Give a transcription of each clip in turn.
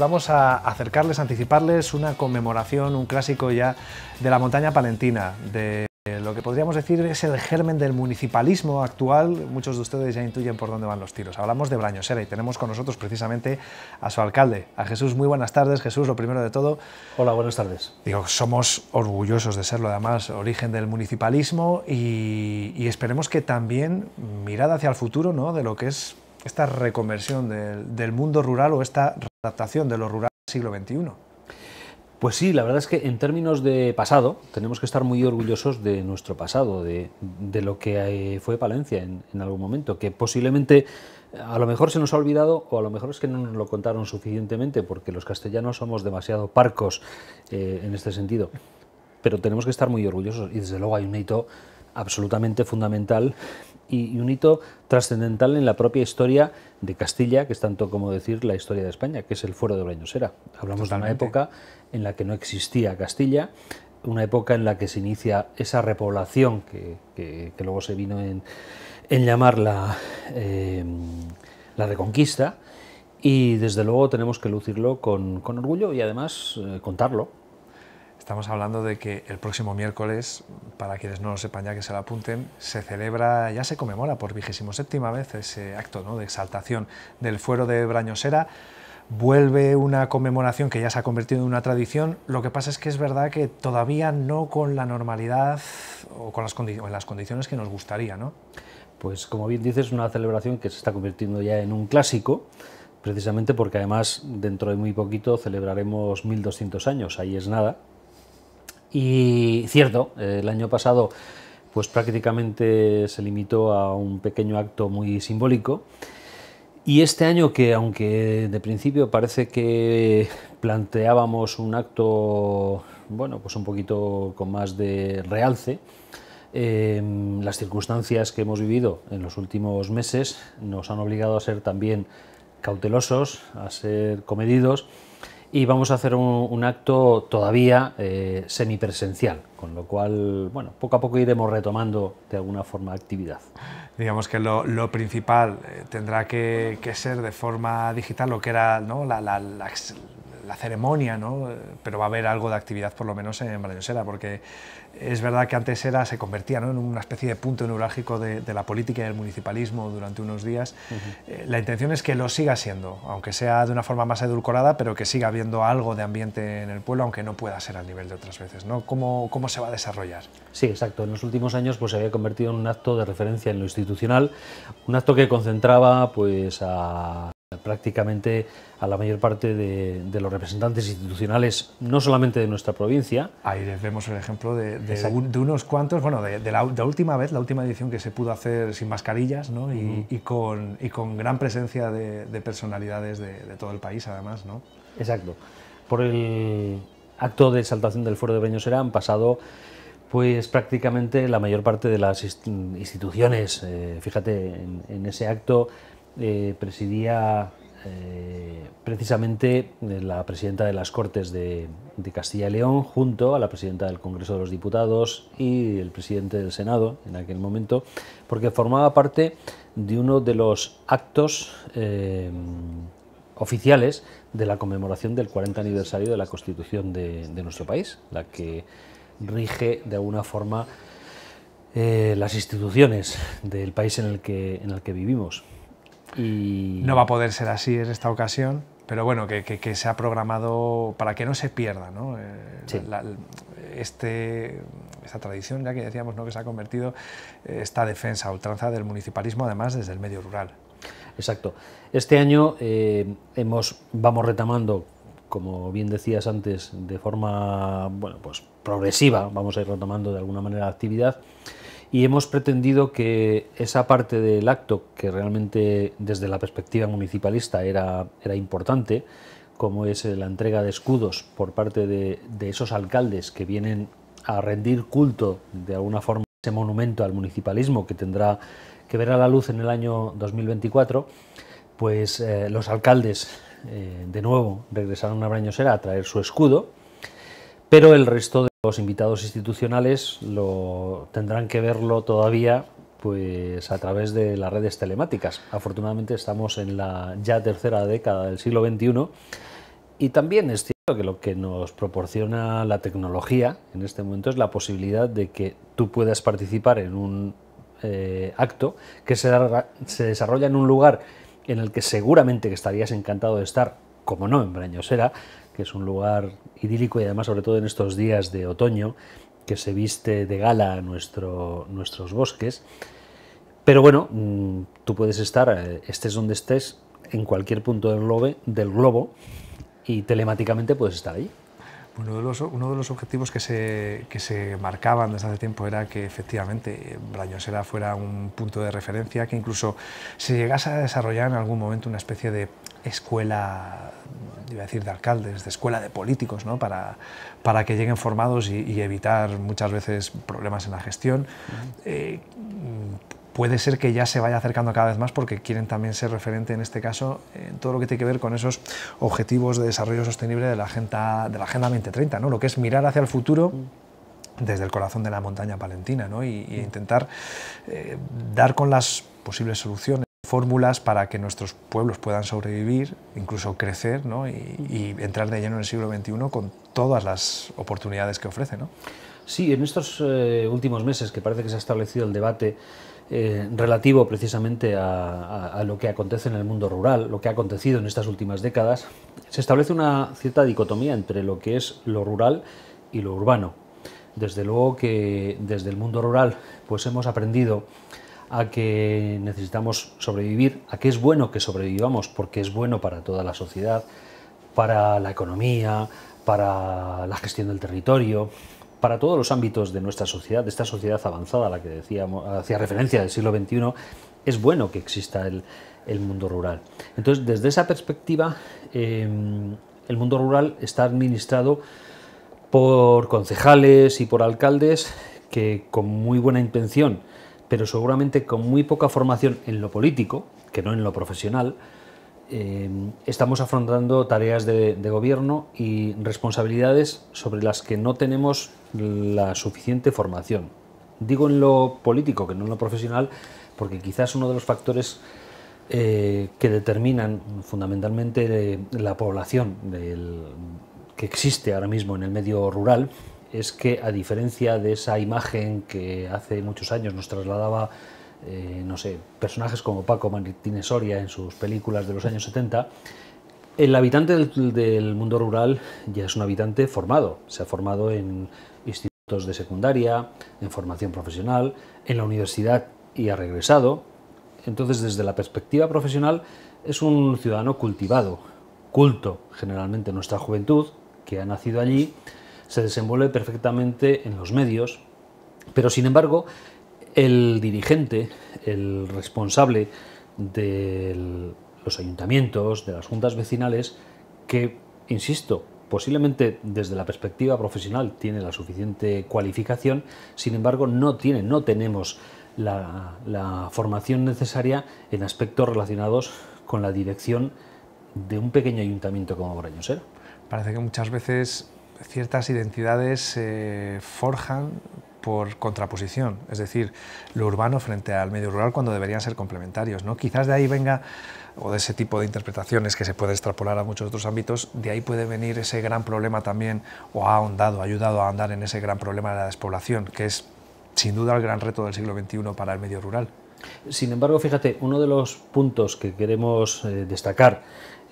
Vamos a acercarles, anticiparles una conmemoración, un clásico ya de la montaña palentina, de lo que podríamos decir es el germen del municipalismo actual. Muchos de ustedes ya intuyen por dónde van los tiros. Hablamos de Brañosera y tenemos con nosotros precisamente a su alcalde, a Jesús. Muy buenas tardes, Jesús, lo primero de todo. Hola, buenas tardes. Digo, somos orgullosos de serlo, además, origen del municipalismo y, esperemos que también mirada hacia el futuro ¿no? de lo que es esta reconversión del, del mundo rural o esta adaptación de lo rural del siglo XXI. Pues sí, la verdad es que en términos de pasado, tenemos que estar muy orgullosos de nuestro pasado, de, lo que eh, fue Palencia en, algún momento, que posiblemente a lo mejor se nos ha olvidado o a lo mejor es que no nos lo contaron suficientemente, porque los castellanos somos demasiado parcos eh, en este sentido. Pero tenemos que estar muy orgullosos y desde luego hay un hito absolutamente fundamental y, un hito trascendental en la propia historia de Castilla, que es tanto como decir la historia de España, que es el fuero de Brañosera. Hablamos de una época en la que no existía Castilla, una época en la que se inicia esa repoblación que, luego se vino en, en llamar eh, la, reconquista. Y desde luego tenemos que lucirlo con, orgullo y además eh, contarlo, Estamos hablando de que el próximo miércoles, para quienes no lo sepan ya que se lo apunten, se celebra, ya se conmemora por vigésimo séptima vez ese acto de exaltación del fuero de Brañosera. Vuelve una conmemoración que ya se ha convertido en una tradición. Lo que pasa es que es verdad que todavía no con la normalidad o con las, en las condiciones que nos gustaría. ¿no? Pues como bien dices, una celebración que se está convirtiendo ya en un clásico precisamente porque además dentro de muy poquito celebraremos 1200 años, ahí es nada, y cierto, eh, el año pasado pues prácticamente se limitó a un pequeño acto muy simbólico. Y este año que aunque de principio parece que planteábamos un acto bueno, pues un poquito con más de realce, em, las circunstancias que hemos vivido en los últimos meses nos han obligado a ser también cautelosos, a ser comedidos y vamos a hacer un, acto todavía eh, semipresencial, con lo cual, bueno, poco a poco iremos retomando de alguna forma actividad. Digamos que lo, principal eh, tendrá que, ser de forma digital lo que era ¿no? la, ceremonia, ¿no? pero va a haber algo de actividad por lo menos en Vallesera, porque es verdad que antes era, se convertía ¿no? en una especie de punto neurálgico de, la política y del municipalismo durante unos días. Eh, la intención es que lo siga siendo, aunque sea de una forma más edulcorada, pero que siga habiendo algo de ambiente en el pueblo, aunque no pueda ser al nivel de otras veces. ¿no? ¿Cómo, cómo se va a desarrollar? Sí, exacto. En los últimos años pues, se había convertido en un acto de referencia en lo institucional, un acto que concentraba pues, a prácticamente a la mayor parte de, los representantes institucionales, no solamente de nuestra provincia. Ahí vemos el ejemplo de, de, unos cuantos, bueno, de, la, última vez, la última edición que se pudo hacer sin mascarillas ¿no? y, con, con gran presencia de, personalidades de, todo el país, además. ¿no? Exacto. Por el acto de exaltación del Foro de Beñosera han pasado pues prácticamente la mayor parte de las instituciones. Eh, fíjate, en, ese acto eh, presidía eh, precisamente eh, la presidenta de las Cortes de, Castilla y León, junto a la presidenta del Congreso de los Diputados y el presidente del Senado en aquel momento, porque formaba parte de uno de los actos oficiales de la conmemoración del 40 aniversario de la Constitución de, nuestro país, la que rige de alguna forma las instituciones del país en el que, en el que vivimos. No va a poder ser así en esta ocasión, pero bueno, que, se ha programado para que no se pierda ¿no? Eh, este, esta tradición, ya que decíamos ¿no? que se ha convertido eh, esta defensa a ultranza del municipalismo, además desde el medio rural. Exacto. Este año eh, hemos, vamos retomando, como bien decías antes, de forma bueno, pues, progresiva, vamos a ir retomando de alguna manera la actividad y hemos pretendido que esa parte del acto, que realmente desde la perspectiva municipalista era, era importante, como es la entrega de escudos por parte de, esos alcaldes que vienen a rendir culto de alguna forma ese monumento al municipalismo que tendrá que ver a la luz en el año 2024, pues eh, los alcaldes eh, de nuevo regresaron a Brañosera a traer su escudo, pero el resto de los invitados institucionales lo tendrán que verlo todavía pues a través de las redes telemáticas. Afortunadamente estamos en la ya tercera década del siglo XXI y también es cierto que lo que nos proporciona la tecnología en este momento es la posibilidad de que tú puedas participar en un eh, acto que se, desarrolla en un lugar en el que seguramente que estarías encantado de estar, como no en Brañosera, que es un lugar idílico y además sobre todo en estos días de otoño que se viste de gala nuestro, nuestros bosques. Pero bueno, mm, tú puedes estar, eh, estés donde estés, en cualquier punto del globo, del globo y telemáticamente puedes estar ahí. Uno de, los, uno de los objetivos que se, se, marcaban desde hace tiempo era que efectivamente Brañosera fuera un punto de referencia, que incluso se llegase a desarrollar en algún momento una especie de escuela, iba decir de alcaldes, de escuela de políticos, ¿no? para, para que lleguen formados y, evitar muchas veces problemas en la gestión. Eh, puede ser que ya se vaya acercando cada vez más porque quieren también ser referente en este caso en todo lo que tiene que ver con esos objetivos de desarrollo sostenible de la Agenda, de la agenda 2030, ¿no? lo que es mirar hacia el futuro desde el corazón de la montaña palentina ¿no? y, intentar eh, dar con las posibles soluciones fórmulas para que nuestros pueblos puedan sobrevivir, incluso crecer y, entrar de lleno en el siglo XXI con todas las oportunidades que ofrece. ¿no? Sí, en estos eh, últimos meses que parece que se ha establecido el debate eh, relativo precisamente a, lo que acontece en el mundo rural, lo que ha acontecido en estas últimas décadas, se establece una cierta dicotomía entre lo que es lo rural y lo urbano. Desde luego que desde el mundo rural pues hemos aprendido a que necesitamos sobrevivir, a que es bueno que sobrevivamos, porque es bueno para toda la sociedad, para la economía, para la gestión del territorio, para todos los ámbitos de nuestra sociedad, de esta sociedad avanzada a la que decíamos, hacía referencia del siglo XXI, es bueno que exista el, mundo rural. Entonces, desde esa perspectiva, eh, el mundo rural está administrado por concejales y por alcaldes que con muy buena intención pero seguramente con muy poca formación en lo político, que no en lo profesional, eh, estamos afrontando tareas de, gobierno y responsabilidades sobre las que no tenemos la suficiente formación. Digo en lo político, que no en lo profesional, porque quizás uno de los factores eh, que determinan fundamentalmente la población que existe ahora mismo en el medio rural es que, a diferencia de esa imagen que hace muchos años nos trasladaba, eh, no sé, personajes como Paco Martínez Soria en sus películas de los años 70, el habitante del, del mundo rural ya es un habitante formado, se ha formado en institutos de secundaria, en formación profesional, en la universidad y ha regresado. Entonces, desde la perspectiva profesional, es un ciudadano cultivado, culto, generalmente nuestra juventud, que ha nacido allí, se desenvuelve perfectamente en los medios, pero sin embargo el dirigente, el responsable de los ayuntamientos, de las juntas vecinales, que, insisto, posiblemente desde la perspectiva profesional tiene la suficiente cualificación, sin embargo no tiene, no tenemos la, formación necesaria en aspectos relacionados con la dirección de un pequeño ayuntamiento como Brañosera. Parece que muchas veces ciertas identidades se eh, forjan por contraposición, es decir, lo urbano frente al medio rural cuando deberían ser complementarios. ¿no? Quizás de ahí venga, o de ese tipo de interpretaciones que se puede extrapolar a muchos otros ámbitos, de ahí puede venir ese gran problema también, o ha ahondado, ha ayudado a andar en ese gran problema de la despoblación, que es sin duda el gran reto del siglo XXI para el medio rural. Sin embargo, fíjate, uno de los puntos que queremos eh, destacar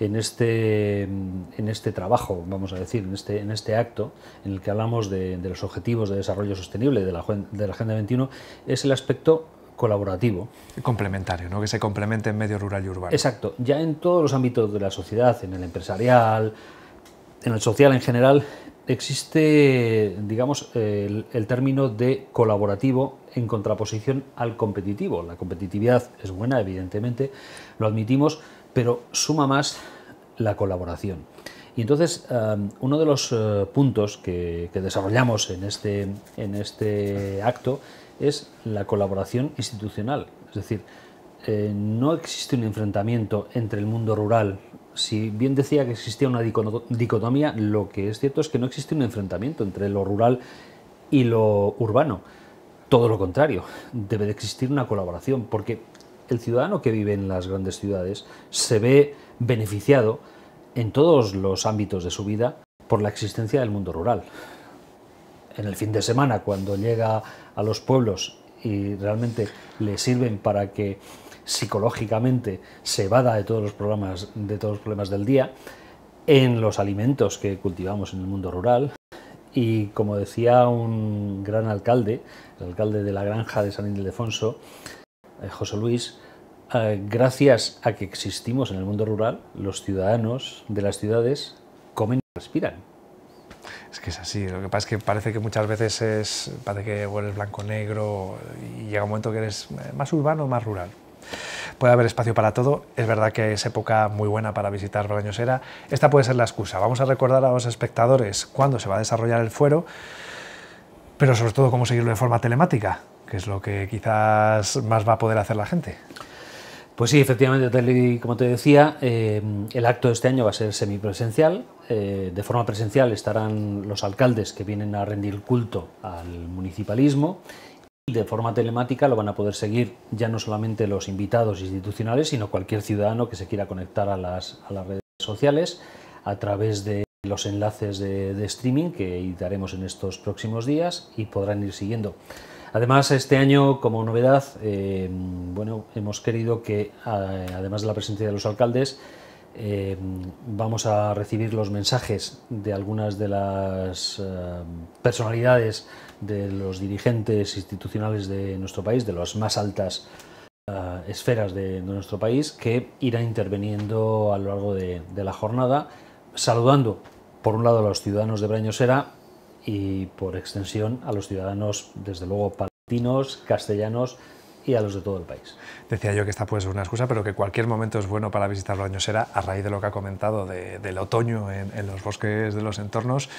en este, en este trabajo, vamos a decir, en este, en este acto en el que hablamos de, los objetivos de desarrollo sostenible de la, de la Agenda 21, es el aspecto colaborativo. Complementario, ¿no? que se complemente en medio rural y urbano. Exacto, ya en todos los ámbitos de la sociedad, en el empresarial, en el social en general, existe, digamos, el término de colaborativo en contraposición al competitivo. La competitividad es buena, evidentemente, lo admitimos, pero suma más la colaboración. Y entonces, em, uno de los eh, puntos que, desarrollamos este, en este, acto es la colaboración institucional. Es decir, eh, no existe un enfrentamiento entre el mundo rural. Si bien decía que existía una dicotomía, lo que es cierto es que no existe un enfrentamiento entre lo rural y lo urbano. Todo lo contrario, debe de existir una colaboración, porque el ciudadano que vive en las grandes ciudades se ve beneficiado en todos los ámbitos de su vida por la existencia del mundo rural. En el fin de semana, cuando llega a los pueblos y realmente le sirven para que psicológicamente se vada de todos los programas, de todos los problemas del día, en los alimentos que cultivamos en el mundo rural, y como decía un gran alcalde, el alcalde de la granja de San Ildefonso, eh, José Luis, eh, gracias a que existimos en el mundo rural, los ciudadanos de las ciudades comen y respiran. Es que es así, lo que pasa es que parece que muchas veces es, parece que o eres blanco-negro y llega un momento que eres eh, más urbano o más rural. Puede haber espacio para todo, es verdad que es época muy buena para visitar Brañosera, esta puede ser la excusa. Vamos a recordar a los espectadores cuándo se va a desarrollar el fuero, pero sobre todo cómo seguirlo de forma telemática que es lo que quizás más va a poder hacer la gente. Pues sí, efectivamente, como te decía, eh, el acto de este año va a ser semipresencial. Eh, de forma presencial estarán los alcaldes que vienen a rendir culto al municipalismo. y De forma telemática lo van a poder seguir ya no solamente los invitados institucionales, sino cualquier ciudadano que se quiera conectar a las, redes sociales a través de los enlaces de, de streaming que daremos en estos próximos días y podrán ir siguiendo. Además, este año, como novedad, eh, bueno, hemos querido que, además de la presencia de los alcaldes, eh, vamos a recibir los mensajes de algunas de las eh, personalidades de los dirigentes institucionales de nuestro país, de las más altas esferas de, nuestro país, que irán interviniendo a lo largo de, de la jornada, saludando, por un lado, a los ciudadanos de Brañosera, y por extensión a los ciudadanos, desde luego, palatinos, castellanos y a los de todo el país. Decía yo que esta puede ser una excusa, pero que cualquier momento es bueno para visitar Brañosera, a raíz de lo que ha comentado del otoño en, los bosques de los entornos,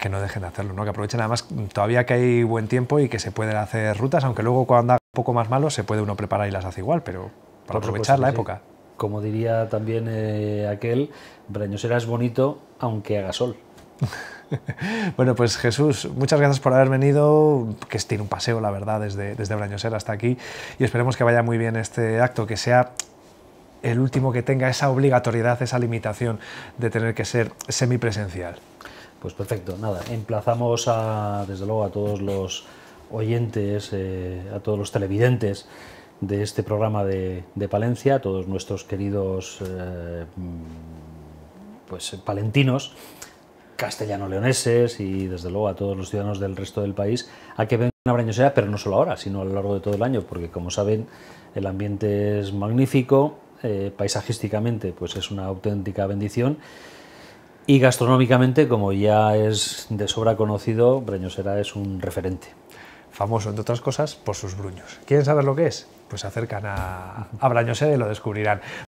que no dejen de hacerlo, ¿no? que aprovechen además todavía que hay buen tiempo y que se pueden hacer rutas, aunque luego cuando haga un poco más malo se puede uno preparar y las hace igual, pero para aprovechar la época. Como diría también eh, aquel, Brañosera es bonito aunque haga sol. bueno, pues Jesús, muchas gracias por haber venido, que es tiene un paseo, la verdad, desde, desde Brañosera hasta aquí, y esperemos que vaya muy bien este acto, que sea el último que tenga esa obligatoriedad, esa limitación de tener que ser semipresencial. Pues perfecto, nada, emplazamos desde luego a todos los oyentes, eh, a todos los televidentes de este programa de, Palencia, a todos nuestros queridos eh, pues, palentinos, castellano-leoneses y desde luego a todos los ciudadanos del resto del país a que vengan a Brañosera, pero no solo ahora, sino a lo largo de todo el año, porque como saben el ambiente es magnífico, eh, paisajísticamente pues es una auténtica bendición y gastronómicamente, como ya es de sobra conocido, Brañosera es un referente. Famoso, entre otras cosas, por sus bruños. ¿Quieren saber lo que es? Pues acercan a, a Brañosera y lo descubrirán.